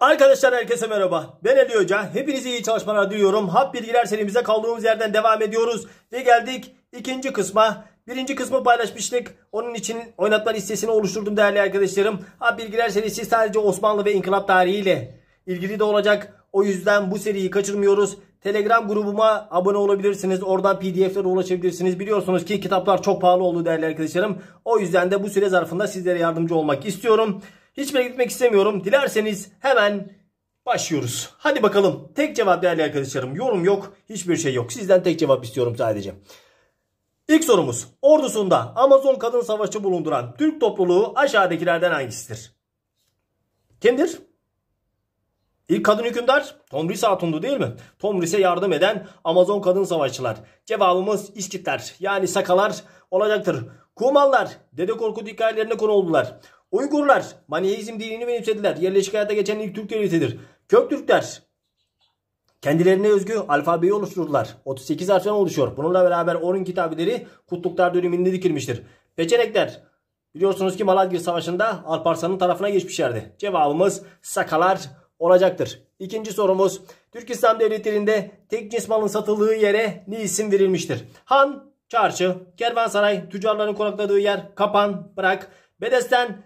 Arkadaşlar herkese merhaba. Ben Ali Hoca. Hepinize iyi çalışmalar diliyorum. Hap bilgiler serimize kaldığımız yerden devam ediyoruz. Ve geldik ikinci kısma. Birinci kısmı paylaşmıştık. Onun için oynatma listesini oluşturdum değerli arkadaşlarım. Hap bilgiler serisi sadece Osmanlı ve İnkılap tarihiyle ilgili de olacak. O yüzden bu seriyi kaçırmıyoruz. Telegram grubuma abone olabilirsiniz. Oradan pdf'lere ulaşabilirsiniz. Biliyorsunuz ki kitaplar çok pahalı oldu değerli arkadaşlarım. O yüzden de bu süre zarfında sizlere yardımcı olmak istiyorum. Hiçbirine gitmek istemiyorum. Dilerseniz hemen başlıyoruz. Hadi bakalım. Tek cevap değerli arkadaşlarım. Yorum yok. Hiçbir şey yok. Sizden tek cevap istiyorum sadece. İlk sorumuz. Ordusunda Amazon kadın savaşçı bulunduran Türk topluluğu aşağıdakilerden hangisidir? Kimdir? İlk kadın hükümdar Tomris Hatun'du değil mi? Tomris'e yardım eden Amazon kadın savaşçılar. Cevabımız İskitler yani Sakalar olacaktır. Kumanlar Dede Korkut hikayelerine konu oldular. Uygurlar Maniheizm dinini benimsediler. Yerleşik hayata geçen ilk Türk devletidir. Köktürkler Kendilerine özgü alfabeyi oluştururlar. 38 harften oluşuyor. Bununla beraber Orhun kitabeleri kutluklar döneminde dikilmiştir. Peçenekler biliyorsunuz ki Malazgirt Savaşı'nda Alparslan'ın tarafına geçmişlerdi. Cevabımız Sakalar olacaktır. İkinci sorumuz Türk İslam Devletleri'nde tek cins malın satıldığı yere ne isim verilmiştir? Han, çarşı, kervansaray, tüccarların konakladığı yer, kapan, bırak, bedesten,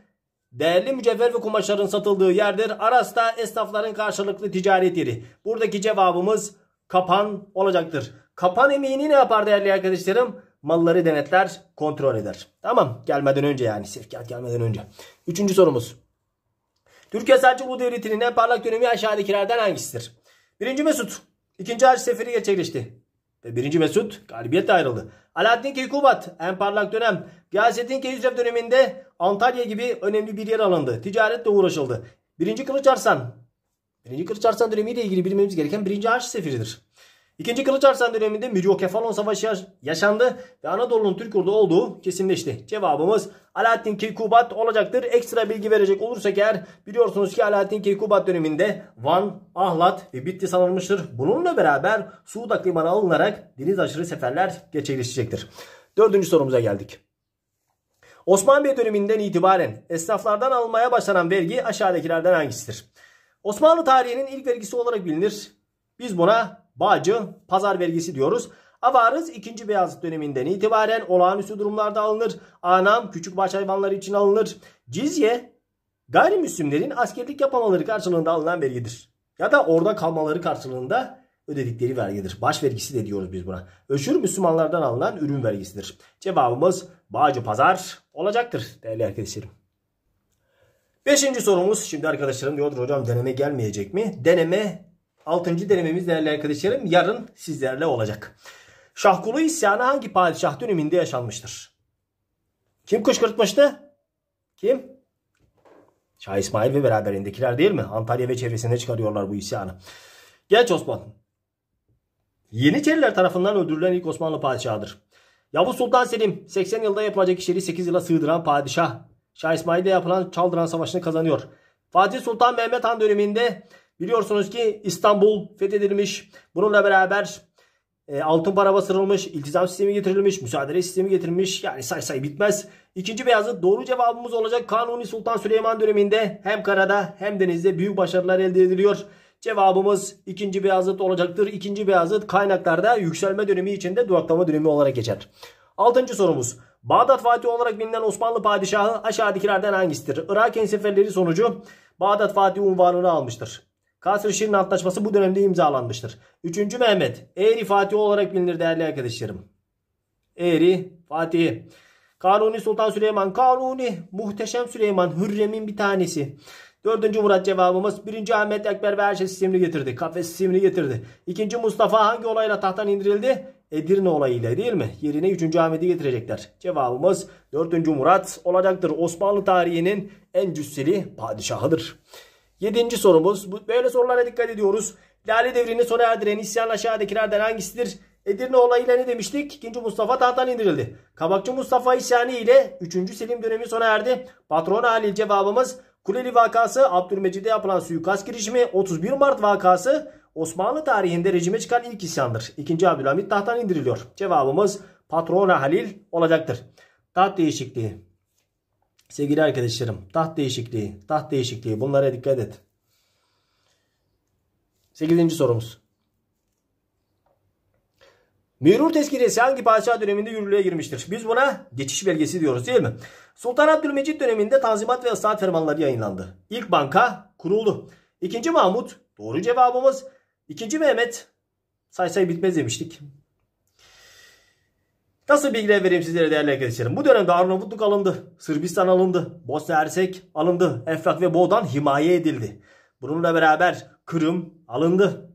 değerli mücevher ve kumaşların satıldığı yerdir. Aras da esnafların karşılıklı ticaret yeri. Buradaki cevabımız kapan olacaktır. Kapan emeğini ne yapar değerli arkadaşlarım? Malları denetler, kontrol eder. Tamam gelmeden önce yani sevkiyat gelmeden önce. Üçüncü sorumuz. Türkiye Selçuklu Devleti'nin en parlak dönemi aşağıdakilerden hangisidir? 1. Mesut 2. Haç Seferi gerçekleşti. Ve 1. Mesut galibiyetle ayrıldı. Alaaddin Keykubat en parlak dönem. Gıyasettin Keyüzrev döneminde Antalya gibi önemli bir yer alındı. Ticaretle uğraşıldı. 1. Kılıç Arslan 1. Kılıç Arslan dönemiyle ilgili bilmemiz gereken 1. Haç Seferi'dir. İkinci Kılıç Arslan döneminde Miryokefalon Savaşı yaşandı ve Anadolu'nun Türk ordu olduğu kesinleşti. Cevabımız Alaaddin Keykubat olacaktır. Ekstra bilgi verecek olursak eğer biliyorsunuz ki Alaaddin Keykubat döneminde Van, Ahlat ve Bitti sanılmıştır. Bununla beraber Suudak Limanı alınarak deniz aşırı seferler gerçekleşecektir. Dördüncü sorumuza geldik. Osman Bey döneminden itibaren esnaflardan alınmaya başlanan vergi aşağıdakilerden hangisidir? Osmanlı tarihinin ilk vergisi olarak bilinir. Biz buna Bağcı pazar vergisi diyoruz. Avarız 2. Beyazıt döneminden itibaren olağanüstü durumlarda alınır. Anam küçük baş hayvanları için alınır. Cizye gayrimüslimlerin askerlik yapamaları karşılığında alınan vergidir. Ya da orada kalmaları karşılığında ödedikleri vergidir. Baş vergisi de diyoruz biz buna. Öşür Müslümanlardan alınan ürün vergisidir. Cevabımız Bağcı Pazar olacaktır değerli arkadaşlarım. Beşinci sorumuz şimdi arkadaşlarım diyordur hocam deneme gelmeyecek mi? Deneme 6. denememiz değerli arkadaşlarım yarın sizlerle olacak. Şahkulu isyanı hangi padişah döneminde yaşanmıştır? Kim kışkırtmıştı? Kim? Şah İsmail ve beraberindekiler değil mi? Antalya ve çevresinde çıkarıyorlar bu isyanı. Genç Osman. Yeniçeriler tarafından öldürülen ilk Osmanlı padişahıdır. Yavuz Sultan Selim 80 yılda yapılacak işleri 8 yıla sığdıran padişah. Şah İsmail'de yapılan Çaldıran Savaşı'nı kazanıyor. Fatih Sultan Mehmet Han döneminde Biliyorsunuz ki İstanbul fethedilmiş. Bununla beraber e, altın para basırılmış, iltizam sistemi getirilmiş, müsaadele sistemi getirilmiş. Yani say say bitmez. İkinci beyazı doğru cevabımız olacak. Kanuni Sultan Süleyman döneminde hem karada hem denizde büyük başarılar elde ediliyor. Cevabımız ikinci Beyazıt olacaktır. İkinci Beyazıt kaynaklarda yükselme dönemi içinde duraklama dönemi olarak geçer. Altıncı sorumuz. Bağdat Fatih olarak bilinen Osmanlı padişahı aşağıdakilerden hangisidir? Irak enseferleri sonucu Bağdat Fatih unvanını almıştır. Şirin Antlaşması bu dönemde imzalanmıştır. 3. Mehmet Eğri Fatih olarak bilinir değerli arkadaşlarım. Eğri Fatih. Kanuni Sultan Süleyman Kanuni Muhteşem Süleyman Hürrem'in bir tanesi. Dördüncü Murat cevabımız birinci Ahmet Ekber ve Erşe sistemini getirdi. Kafes sistemini getirdi. İkinci Mustafa hangi olayla tahttan indirildi? Edirne olayıyla değil mi? Yerine 3. Ahmet'i getirecekler. Cevabımız 4. Murat olacaktır. Osmanlı tarihinin en cüsseli padişahıdır. Yedinci sorumuz. Böyle sorulara dikkat ediyoruz. Lale devrini sona erdiren isyan aşağıdakilerden hangisidir? Edirne olayıyla ne demiştik? 2. Mustafa tahttan indirildi. Kabakçı Mustafa isyanı ile 3. Selim dönemi sona erdi. Patron Halil cevabımız Kuleli vakası, Abdülmecid'e yapılan suikast girişimi, 31 Mart vakası Osmanlı tarihinde rejime çıkan ilk isyandır. 2. Abdülhamit tahttan indiriliyor. Cevabımız Patrona Halil olacaktır. Taht değişikliği. Sevgili arkadaşlarım taht değişikliği, taht değişikliği bunlara dikkat et. 8. sorumuz. Mürur tezkiresi hangi padişah döneminde yürürlüğe girmiştir? Biz buna geçiş belgesi diyoruz değil mi? Sultan Abdülmecit döneminde tanzimat ve ıslahat fermanları yayınlandı. İlk banka kuruldu. İkinci Mahmut doğru cevabımız. İkinci Mehmet say say bitmez demiştik. Nasıl bilgiler vereyim sizlere değerli arkadaşlarım? Bu dönemde Arnavutluk alındı, Sırbistan alındı, Bosna Hersek alındı, Efrak ve Boğdan himaye edildi. Bununla beraber Kırım alındı.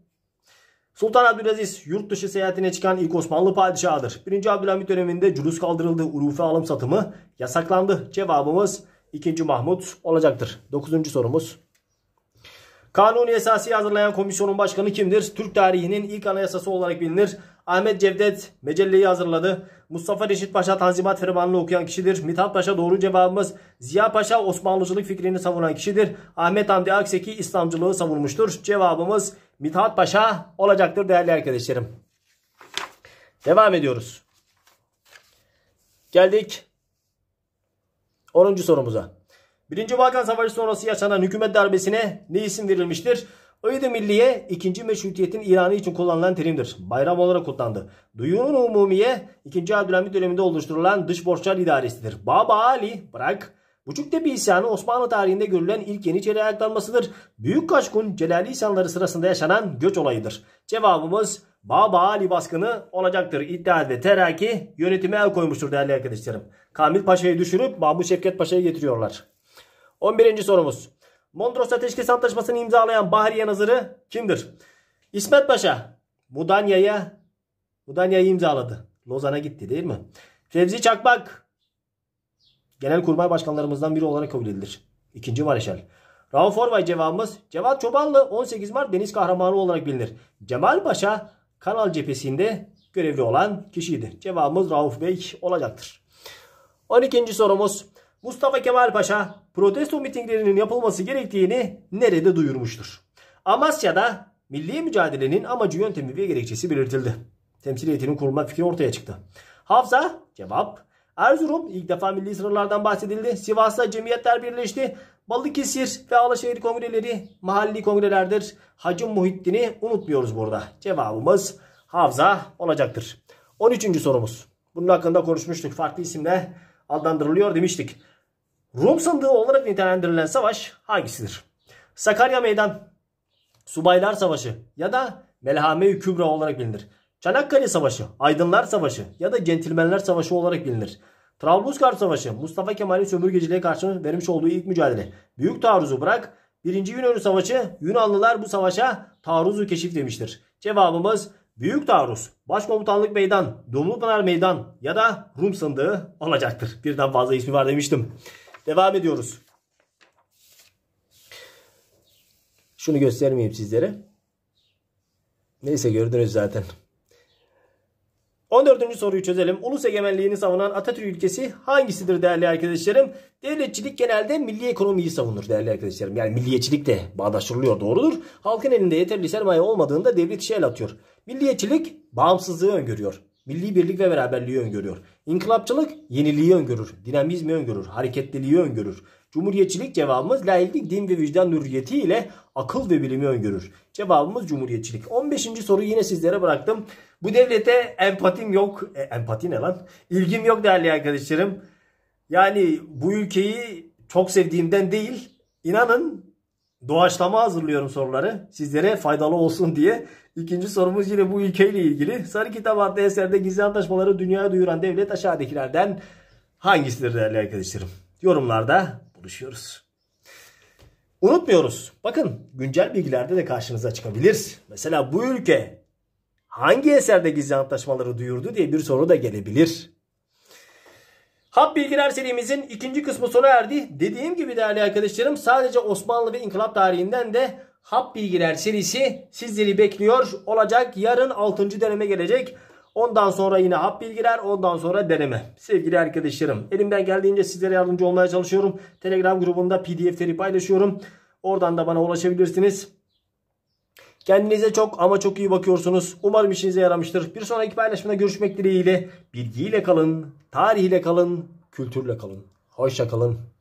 Sultan Abdülaziz yurt dışı seyahatine çıkan ilk Osmanlı padişahıdır. 1. Abdülhamit döneminde cülüs kaldırıldı, urufe alım satımı yasaklandı. Cevabımız 2. Mahmut olacaktır. 9. sorumuz. Kanuni esası hazırlayan komisyonun başkanı kimdir? Türk tarihinin ilk anayasası olarak bilinir. Ahmet Cevdet mecelleyi hazırladı. Mustafa Reşit Paşa Tanzimat Fermanı'nı okuyan kişidir. Mithat Paşa doğru cevabımız. Ziya Paşa Osmanlıcılık fikrini savunan kişidir. Ahmet Hamdi Akseki İslamcılığı savunmuştur. Cevabımız Mithat Paşa olacaktır değerli arkadaşlarım. Devam ediyoruz. Geldik 10. sorumuza. Birinci Balkan Savaşı sonrası yaşanan hükümet darbesine ne isim verilmiştir? Öyde Milliye 2. Meşrutiyet'in ilanı için kullanılan terimdir. Bayram olarak kutlandı. Duyunun Umumiye 2. Abdülhamit döneminde oluşturulan dış borçlar idaresidir. Baba Ali bırak Buçuktepe isyanı Osmanlı tarihinde görülen ilk Yeniçeri ayaklanmasıdır. Büyük Kaşkun Celali isyanları sırasında yaşanan göç olayıdır. Cevabımız Baba Ali baskını olacaktır. İddia ve Teraki yönetime el koymuştur değerli arkadaşlarım. Kamil Paşa'yı düşürüp Mahmut Şevket Paşa'yı getiriyorlar. 11. sorumuz. Mondros Ateşkes Antlaşması'nı imzalayan Bahriye Nazırı kimdir? İsmet Paşa Mudanya'ya Mudanya'yı imzaladı. Lozan'a gitti değil mi? Fevzi Çakmak Genelkurmay Başkanlarımızdan biri olarak kabul edilir. İkinci Mareşal. Rauf Orvay cevabımız. Cevat Çobanlı 18 Mart Deniz Kahramanı olarak bilinir. Cemal Paşa Kanal cephesinde görevli olan kişiydi. Cevabımız Rauf Bey olacaktır. 12. sorumuz. Mustafa Kemal Paşa protesto mitinglerinin yapılması gerektiğini nerede duyurmuştur? Amasya'da milli mücadelenin amacı yöntemi ve gerekçesi belirtildi. Temsil heyetinin kurulma fikri ortaya çıktı. Hafsa cevap. Erzurum ilk defa milli sınırlardan bahsedildi. Sivas'ta cemiyetler birleşti. Balıkesir ve Alaşehir kongreleri mahalli kongrelerdir. Hacı Muhittin'i unutmuyoruz burada. Cevabımız Hafsa olacaktır. 13. sorumuz. Bunun hakkında konuşmuştuk. Farklı isimle adlandırılıyor demiştik. Rum sandığı olarak nitelendirilen savaş hangisidir? Sakarya Meydan, Subaylar Savaşı ya da Melhame-i Kübra olarak bilinir. Çanakkale Savaşı, Aydınlar Savaşı ya da Centilmenler Savaşı olarak bilinir. Trablusgarp Savaşı, Mustafa Kemal'in sömürgeciliğe karşı vermiş olduğu ilk mücadele. Büyük taarruzu bırak, 1. Yunan Savaşı, Yunanlılar bu savaşa taarruzu keşif demiştir. Cevabımız Büyük Taarruz, Başkomutanlık Meydan, Dumlupınar Meydan ya da Rum Sandığı olacaktır. Birden fazla ismi var demiştim. Devam ediyoruz. Şunu göstermeyeyim sizlere. Neyse gördünüz zaten. 14. soruyu çözelim. Ulus egemenliğini savunan Atatürk ülkesi hangisidir değerli arkadaşlarım? Devletçilik genelde milli ekonomiyi savunur değerli arkadaşlarım. Yani milliyetçilik de bağdaştırılıyor doğrudur. Halkın elinde yeterli sermaye olmadığında devlet işe el atıyor. Milliyetçilik bağımsızlığı öngörüyor. Milli birlik ve beraberliği öngörüyor. İnkılapçılık yeniliği öngörür. Dinamizmi öngörür. Hareketliliği öngörür. Cumhuriyetçilik cevabımız laiklik din ve vicdan hürriyeti ile akıl ve bilimi öngörür. Cevabımız cumhuriyetçilik. 15. soru yine sizlere bıraktım. Bu devlete empatim yok. E, empati ne lan? İlgim yok değerli arkadaşlarım. Yani bu ülkeyi çok sevdiğimden değil. İnanın doğaçlama hazırlıyorum soruları. Sizlere faydalı olsun diye. İkinci sorumuz yine bu ülkeyle ilgili. Sarı Kitap adlı eserde gizli antlaşmaları dünyaya duyuran devlet aşağıdakilerden hangisidir değerli arkadaşlarım? Yorumlarda buluşuyoruz. Unutmuyoruz. Bakın güncel bilgilerde de karşınıza çıkabilir. Mesela bu ülke hangi eserde gizli antlaşmaları duyurdu diye bir soru da gelebilir. Hap Bilgiler serimizin ikinci kısmı sona erdi. Dediğim gibi değerli arkadaşlarım sadece Osmanlı ve İnkılap tarihinden de Hap Bilgiler serisi sizleri bekliyor olacak. Yarın 6. deneme gelecek. Ondan sonra yine hap bilgiler, ondan sonra deneme. Sevgili arkadaşlarım, elimden geldiğince sizlere yardımcı olmaya çalışıyorum. Telegram grubunda PDF'leri paylaşıyorum. Oradan da bana ulaşabilirsiniz. Kendinize çok ama çok iyi bakıyorsunuz. Umarım işinize yaramıştır. Bir sonraki paylaşımda görüşmek dileğiyle. Bilgiyle kalın, tarihiyle kalın, kültürle kalın. Hoşça kalın.